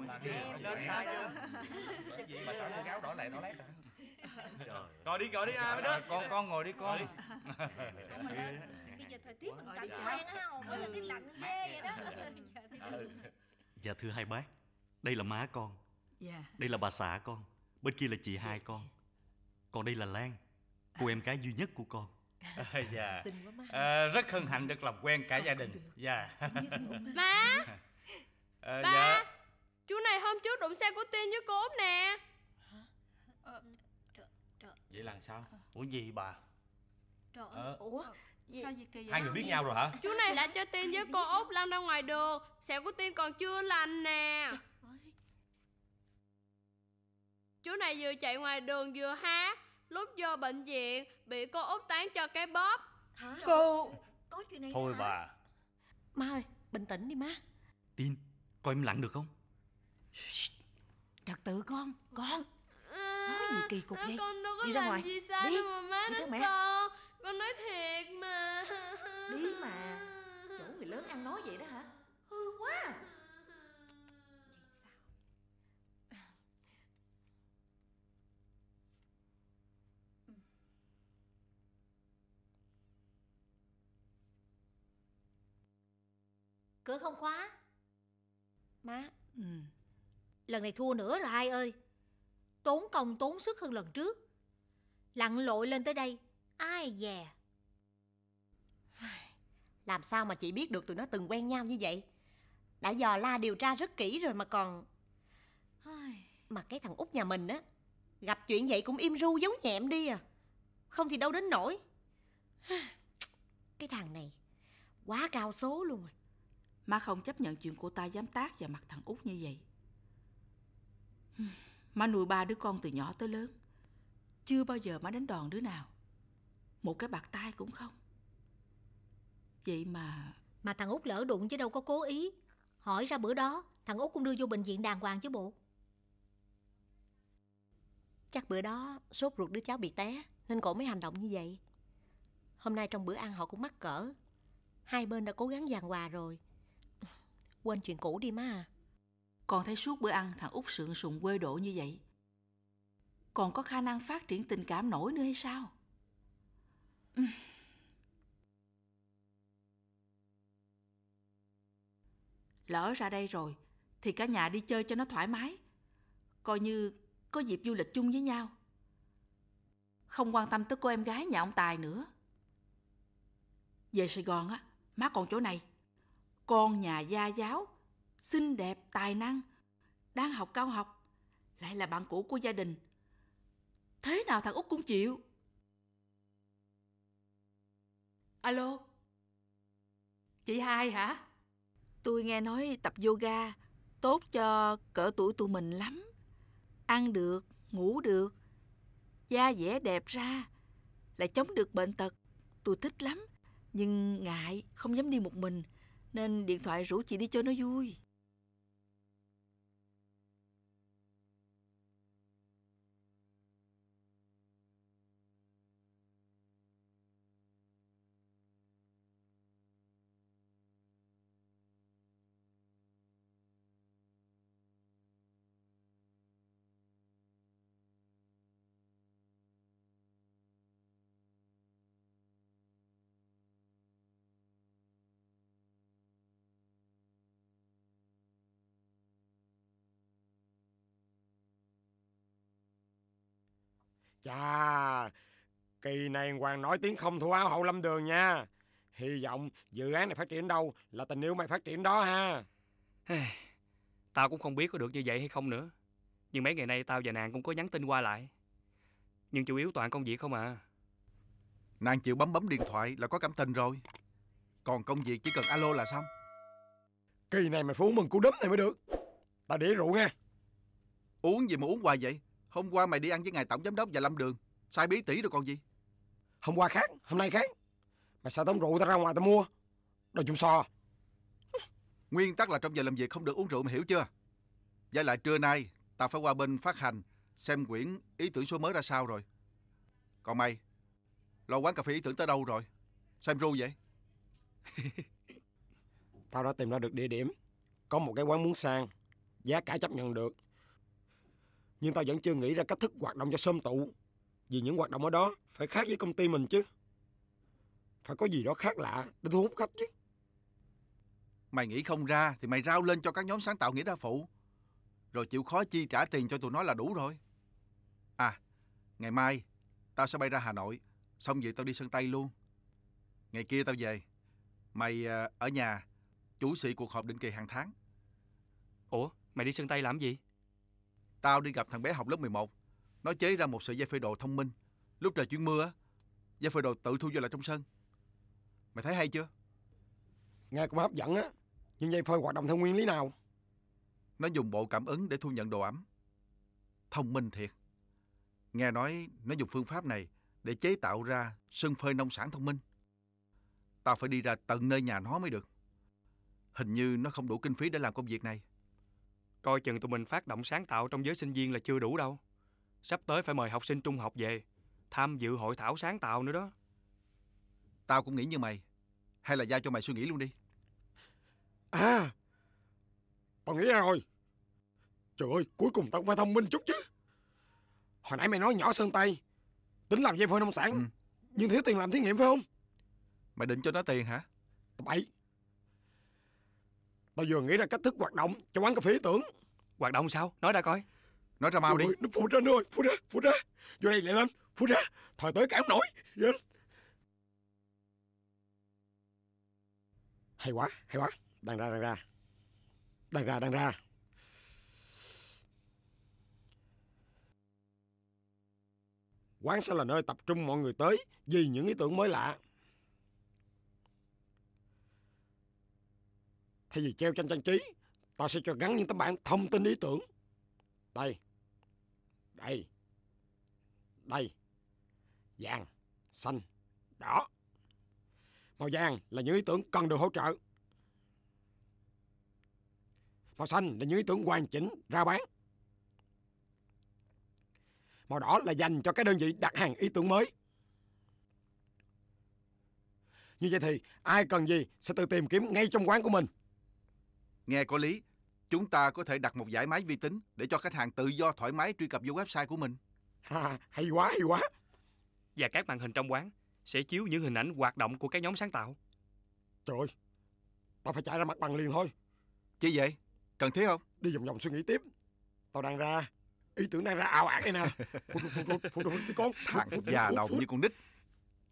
là ghê lên ra chưa cái gì mà sao cô gáo đổi lại nó lét à? trời ngồi đi ngồi đi mấy đứa con con ngồi đi con bây giờ thời tiết mình cảm quen á không mới là tiết lạnh ghê vậy (laughs) dạ, ừ. đó dạ thưa hai bác đây là má con đây là bà xã con bên kia là chị hai con còn đây là lan Cô em gái duy nhất của con à, (laughs) Dạ Xinh quá má à, Rất hân hạnh được làm quen cả không gia đình Dạ Má à, (laughs) Ba dạ. Chú này hôm trước đụng xe của Tiên với cô Út nè ờ, Vậy là sao Ủa gì bà Trời ơi Ủa Vậy? Sao vậy kỳ Hai người biết nhau rồi hả? Chú này là cho Tiên với cô Út lăn ra ngoài đường Sẹo của Tiên còn chưa lành nè Chú này vừa chạy ngoài đường vừa hát lúc vô bệnh viện bị cô út tán cho cái bóp hả cô có chuyện này thôi hả? bà ma ơi bình tĩnh đi má tin coi im lặng được không trật tự con con nói gì kỳ cục vậy con đâu có đi ra làm ngoài gì sao đi đâu mà má đi mẹ con con nói thiệt mà đi mà chỗ người lớn ăn nói vậy đó hả hư quá à. cửa không khóa Má ừ. Lần này thua nữa rồi ai ơi Tốn công tốn sức hơn lần trước Lặn lội lên tới đây Ai dè Làm sao mà chị biết được tụi nó từng quen nhau như vậy Đã dò la điều tra rất kỹ rồi mà còn Mà cái thằng út nhà mình á Gặp chuyện vậy cũng im ru giấu nhẹm đi à Không thì đâu đến nổi Cái thằng này Quá cao số luôn rồi Má không chấp nhận chuyện cô ta dám tác và mặt thằng út như vậy. (sighs) Má nuôi ba đứa con từ nhỏ tới lớn. Chưa bao giờ má đánh đòn đứa nào. Một cái bạc tay cũng không. Vậy mà... Mà thằng út lỡ đụng chứ đâu có cố ý. Hỏi ra bữa đó, thằng út cũng đưa vô bệnh viện đàng hoàng chứ bộ. Chắc bữa đó sốt ruột đứa cháu bị té Nên cổ mới hành động như vậy Hôm nay trong bữa ăn họ cũng mắc cỡ Hai bên đã cố gắng giàn hòa rồi Quên chuyện cũ đi má à. Con thấy suốt bữa ăn thằng út sượng sùng quê độ như vậy. Còn có khả năng phát triển tình cảm nổi nữa hay sao? Lỡ ra đây rồi Thì cả nhà đi chơi cho nó thoải mái Coi như có dịp du lịch chung với nhau Không quan tâm tới cô em gái nhà ông Tài nữa Về Sài Gòn á Má còn chỗ này con nhà gia giáo, xinh đẹp, tài năng, đang học cao học, lại là bạn cũ của gia đình. Thế nào thằng Út cũng chịu. Alo, chị hai hả? Tôi nghe nói tập yoga tốt cho cỡ tuổi tụi mình lắm. Ăn được, ngủ được, da dẻ đẹp ra, lại chống được bệnh tật. Tôi thích lắm, nhưng ngại không dám đi một mình nên điện thoại rủ chị đi chơi nó vui Chà, kỳ này Hoàng nói tiếng không thua áo hậu lâm đường nha. Hy vọng dự án này phát triển đâu là tình yêu mày phát triển đó ha. tao cũng không biết có được như vậy hay không nữa. Nhưng mấy ngày nay tao và nàng cũng có nhắn tin qua lại. Nhưng chủ yếu toàn công việc không à. Nàng chịu bấm bấm điện thoại là có cảm tình rồi. Còn công việc chỉ cần alo là xong. Kỳ này mày phải uống mừng cú đấm này mới được. Tao để rượu nghe. Uống gì mà uống hoài vậy? Hôm qua mày đi ăn với ngài tổng giám đốc và Lâm Đường Sai bí tỷ rồi còn gì Hôm qua khác, hôm nay khác Mày sao tống rượu tao ra ngoài tao mua Đồ chung so (laughs) Nguyên tắc là trong giờ làm việc không được uống rượu mày hiểu chưa Với lại trưa nay Tao phải qua bên phát hành Xem quyển ý tưởng số mới ra sao rồi Còn mày Lo quán cà phê ý tưởng tới đâu rồi Xem ru vậy (laughs) Tao đã tìm ra được địa điểm Có một cái quán muốn sang Giá cả chấp nhận được nhưng tao vẫn chưa nghĩ ra cách thức hoạt động cho sôm tụ Vì những hoạt động ở đó phải khác với công ty mình chứ Phải có gì đó khác lạ để thu hút khách chứ Mày nghĩ không ra thì mày rao lên cho các nhóm sáng tạo nghĩ ra phụ Rồi chịu khó chi trả tiền cho tụi nó là đủ rồi À Ngày mai Tao sẽ bay ra Hà Nội Xong vậy tao đi sân Tây luôn Ngày kia tao về Mày ờ, ở nhà Chủ sĩ cuộc họp định kỳ hàng tháng Ủa mày đi sân Tây làm gì Tao đi gặp thằng bé học lớp 11 Nó chế ra một sợi dây phơi đồ thông minh Lúc trời chuyển mưa Dây phơi đồ tự thu vô lại trong sân Mày thấy hay chưa Nghe cũng hấp dẫn á Nhưng dây phơi hoạt động theo nguyên lý nào Nó dùng bộ cảm ứng để thu nhận đồ ẩm Thông minh thiệt Nghe nói nó dùng phương pháp này Để chế tạo ra sân phơi nông sản thông minh Tao phải đi ra tận nơi nhà nó mới được Hình như nó không đủ kinh phí để làm công việc này Coi chừng tụi mình phát động sáng tạo trong giới sinh viên là chưa đủ đâu. Sắp tới phải mời học sinh trung học về, tham dự hội thảo sáng tạo nữa đó. Tao cũng nghĩ như mày. Hay là giao cho mày suy nghĩ luôn đi. À, tao nghĩ ra rồi. Trời ơi, cuối cùng tao cũng phải thông minh chút chứ. Hồi nãy mày nói nhỏ sơn tay, tính làm dây phơi nông sản, ừ. nhưng thiếu tiền làm thí nghiệm phải không? Mày định cho nó tiền hả? Bậy. Tao vừa nghĩ ra cách thức hoạt động cho quán cà phê tưởng Hoạt động sao? Nói ra coi Nói ra mau đi Nó phụ ra nữa phụ ra, phụ ra Vô đây lại lên, phụ ra Thời tới cản nổi yeah. Hay quá, hay quá Đang ra, đang ra Đang ra, đang ra Quán sẽ là nơi tập trung mọi người tới Vì những ý tưởng mới lạ Thay vì treo trên trang trí, ta sẽ cho gắn những tấm bảng thông tin ý tưởng. Đây. Đây. Đây. Vàng, xanh, đỏ. Màu vàng là những ý tưởng cần được hỗ trợ. Màu xanh là những ý tưởng hoàn chỉnh, ra bán. Màu đỏ là dành cho các đơn vị đặt hàng ý tưởng mới. Như vậy thì ai cần gì sẽ tự tìm kiếm ngay trong quán của mình. Nghe có lý, chúng ta có thể đặt một giải máy vi tính để cho khách hàng tự do thoải mái truy cập vô website của mình. À, hay quá, hay quá. Và các màn hình trong quán sẽ chiếu những hình ảnh hoạt động của các nhóm sáng tạo. Trời ơi, tao phải chạy ra mặt bằng liền thôi. Chỉ vậy, cần thiết không? Đi vòng vòng suy nghĩ tiếp. Tao đang ra, ý tưởng đang ra ảo ạt đây nè. Phụt, phụt, phụt, phụt, phụt, con. Thằng già đầu như con nít.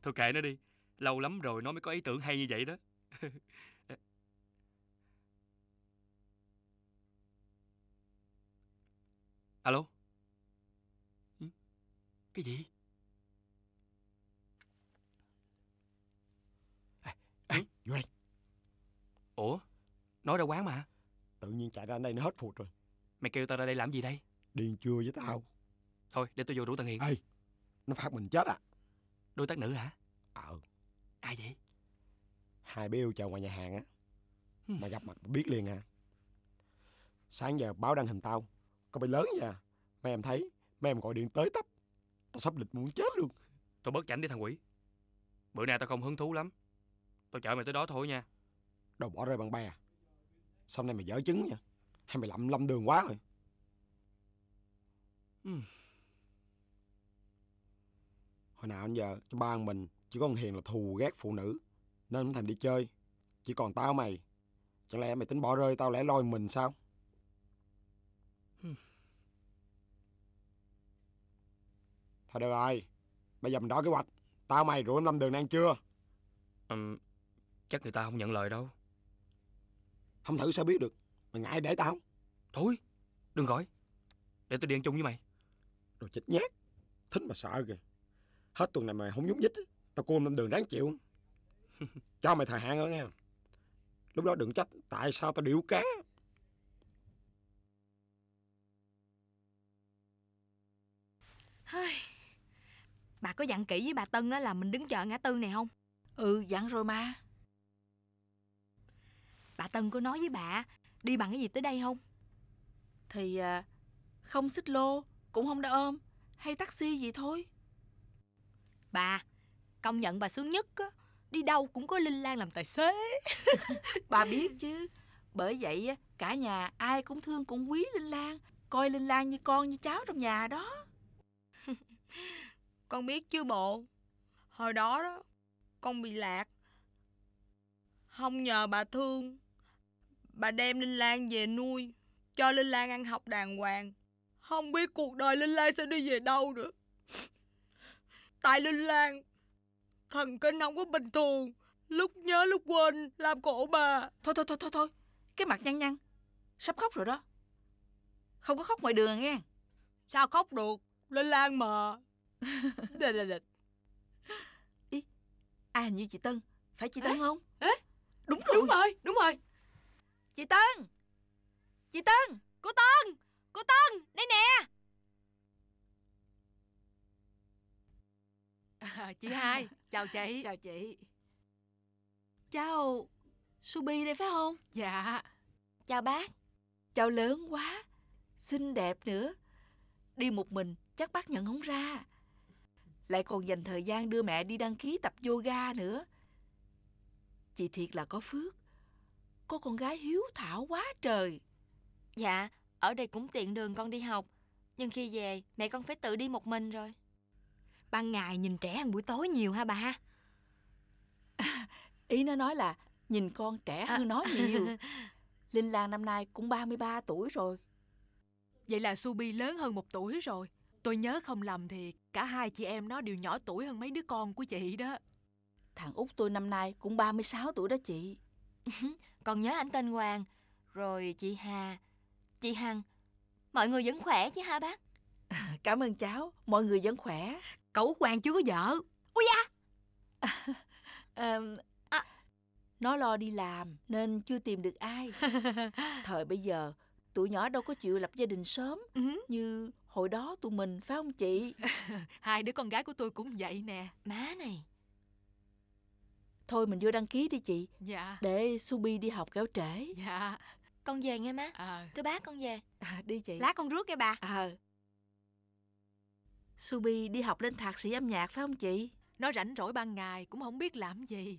Thôi kệ nó đi, lâu lắm rồi nó mới có ý tưởng hay như vậy đó. (laughs) Alo ừ. Cái gì à, à, Vô đây Ủa Nói ra quán mà Tự nhiên chạy ra đây nó hết phụt rồi Mày kêu tao ra đây làm gì đây Điên chưa với tao Thôi để tôi vô rủ thằng Hiền Ê Nó phát mình chết à Đối tác nữ hả Ờ Ai vậy Hai bé yêu chào ngoài nhà hàng á ừ. Mà gặp mặt biết liền à Sáng giờ báo đăng hình tao con bay lớn nha mày em thấy mày em gọi điện tới tấp Tao sắp lịch muốn chết luôn tao bớt chảnh đi thằng quỷ Bữa nay tao không hứng thú lắm Tao chở mày tới đó thôi nha Đồ bỏ rơi bạn bè Sau này mày dở chứng nha Hay mày lậm lâm đường quá rồi Hồi nào anh giờ Cho ba mình Chỉ có con Hiền là thù ghét phụ nữ Nên không thèm đi chơi Chỉ còn tao mày Chẳng lẽ mày tính bỏ rơi tao lẽ loi mình sao Hmm. Thôi được rồi Bây giờ mình rõ kế hoạch Tao mày rủ em Lâm Đường ăn chưa ừ, Chắc người ta không nhận lời đâu Không thử sao biết được Mày ngại để tao không Thôi đừng gọi Để tôi điện chung với mày Đồ chích nhát Thích mà sợ kìa Hết tuần này mày không nhúc nhích Tao cô Lâm Đường đáng chịu (laughs) Cho mày thời hạn nữa nghe Lúc đó đừng trách Tại sao tao điệu cá Bà có dặn kỹ với bà Tân là mình đứng chờ ngã tư này không? Ừ, dặn rồi mà. Bà Tân có nói với bà đi bằng cái gì tới đây không? Thì à, không xích lô, cũng không đã ôm, hay taxi gì thôi. Bà, công nhận bà sướng nhất á, đi đâu cũng có Linh Lan làm tài xế. (laughs) bà biết chứ, bởi vậy cả nhà ai cũng thương cũng quý Linh Lan, coi Linh Lan như con như cháu trong nhà đó. Con biết chứ bộ Hồi đó đó Con bị lạc Không nhờ bà thương Bà đem Linh Lan về nuôi Cho Linh Lan ăn học đàng hoàng Không biết cuộc đời Linh Lan sẽ đi về đâu nữa Tại Linh Lan Thần kinh không có bình thường Lúc nhớ lúc quên Làm khổ bà Thôi thôi thôi thôi thôi Cái mặt nhăn nhăn Sắp khóc rồi đó Không có khóc ngoài đường à nghe Sao khóc được Linh Lan mà Đệt đệt đệt Ý ai hình như chị Tân Phải chị Tân Ê? không Ê? Đúng rồi Đúng rồi Đúng rồi Chị Tân Chị Tân Cô Tân Cô Tân Đây nè à, Chị hai Chào chị (laughs) Chào chị Chào Subi đây phải không Dạ Chào bác Chào lớn quá Xinh đẹp nữa Đi một mình chắc bác nhận không ra lại còn dành thời gian đưa mẹ đi đăng ký tập yoga nữa. Chị thiệt là có phước, có con gái hiếu thảo quá trời. Dạ, ở đây cũng tiện đường con đi học, nhưng khi về mẹ con phải tự đi một mình rồi. Ban ngày nhìn trẻ ăn buổi tối nhiều ha bà ha? À, (laughs) ý nó nói là nhìn con trẻ hơn à. nó nhiều. (laughs) Linh Lan năm nay cũng 33 tuổi rồi. Vậy là Subi lớn hơn một tuổi rồi Tôi nhớ không lầm thì cả hai chị em nó đều nhỏ tuổi hơn mấy đứa con của chị đó. Thằng út tôi năm nay cũng 36 tuổi đó chị. (laughs) Còn nhớ anh tên Hoàng, rồi chị Hà, chị Hằng. Mọi người vẫn khỏe chứ ha bác? (laughs) Cảm ơn cháu, mọi người vẫn khỏe. Cậu Hoàng chưa có vợ. Ui da! (laughs) À, Nó lo đi làm nên chưa tìm được ai. Thời bây giờ tụi nhỏ đâu có chịu lập gia đình sớm ừ. như hồi đó tụi mình phải không chị (laughs) hai đứa con gái của tôi cũng vậy nè má này thôi mình vô đăng ký đi chị dạ để subi đi học kéo trễ dạ con về nghe má à. Ờ. thưa bác con về à, đi chị lát con rước nghe bà ờ à. subi đi học lên thạc sĩ âm nhạc phải không chị nó rảnh rỗi ban ngày cũng không biết làm gì